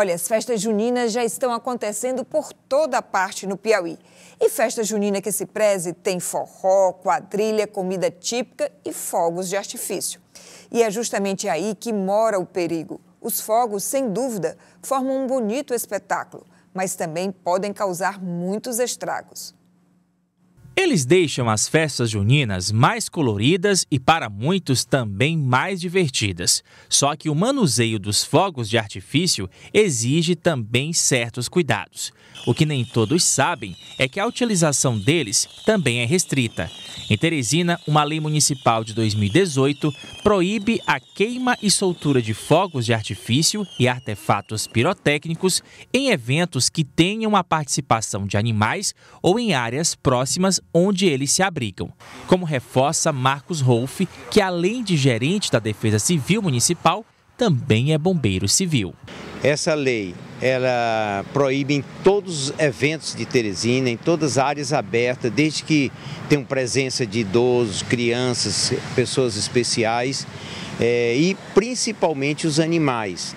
Olha, as festas juninas já estão acontecendo por toda parte no Piauí. E festa junina que se preze tem forró, quadrilha, comida típica e fogos de artifício. E é justamente aí que mora o perigo. Os fogos, sem dúvida, formam um bonito espetáculo, mas também podem causar muitos estragos. Eles deixam as festas juninas mais coloridas e, para muitos, também mais divertidas. Só que o manuseio dos fogos de artifício exige também certos cuidados. O que nem todos sabem é que a utilização deles também é restrita. Em Teresina, uma lei municipal de 2018 proíbe a queima e soltura de fogos de artifício e artefatos pirotécnicos em eventos que tenham a participação de animais ou em áreas próximas onde eles se abrigam. Como reforça Marcos Rolfe, que além de gerente da Defesa Civil Municipal, também é bombeiro civil. Essa lei, ela proíbe em todos os eventos de Teresina, em todas as áreas abertas, desde que tenham presença de idosos, crianças, pessoas especiais é, e principalmente os animais.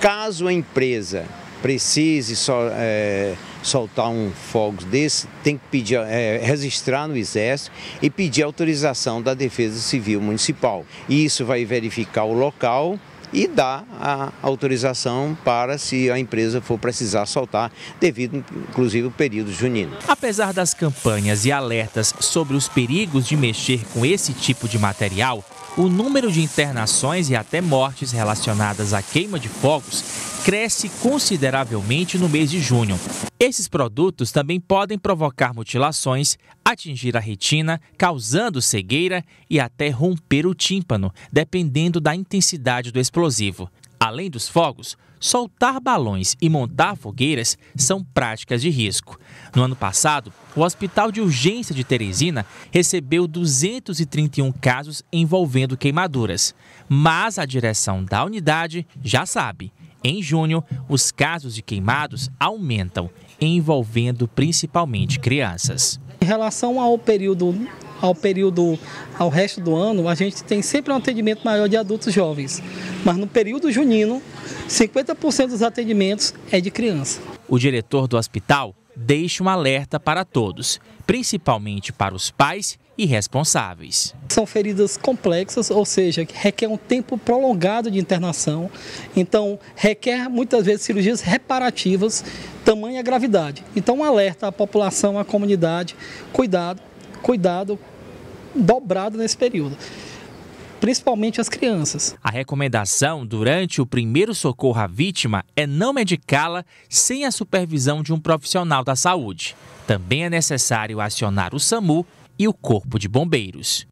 Caso a empresa precise sol, é, soltar um fogo desse, tem que pedir, é, registrar no Exército e pedir autorização da Defesa Civil Municipal. E isso vai verificar o local e dar a autorização para se a empresa for precisar soltar, devido inclusive ao período junino. Apesar das campanhas e alertas sobre os perigos de mexer com esse tipo de material, o número de internações e até mortes relacionadas à queima de fogos cresce consideravelmente no mês de junho. Esses produtos também podem provocar mutilações, atingir a retina, causando cegueira e até romper o tímpano, dependendo da intensidade do explosivo. Além dos fogos, soltar balões e montar fogueiras são práticas de risco. No ano passado, o Hospital de Urgência de Teresina recebeu 231 casos envolvendo queimaduras, mas a direção da unidade já sabe. Em junho, os casos de queimados aumentam, envolvendo principalmente crianças. Em relação ao período ao período, ao resto do ano, a gente tem sempre um atendimento maior de adultos jovens. Mas no período junino, 50% dos atendimentos é de criança. O diretor do hospital deixa um alerta para todos, principalmente para os pais e responsáveis. São feridas complexas, ou seja, que requer um tempo prolongado de internação, então requer muitas vezes cirurgias reparativas, tamanha gravidade. Então, um alerta à população, à comunidade, cuidado, cuidado dobrado nesse período principalmente as crianças. A recomendação durante o primeiro socorro à vítima é não medicá-la sem a supervisão de um profissional da saúde. Também é necessário acionar o SAMU e o Corpo de Bombeiros.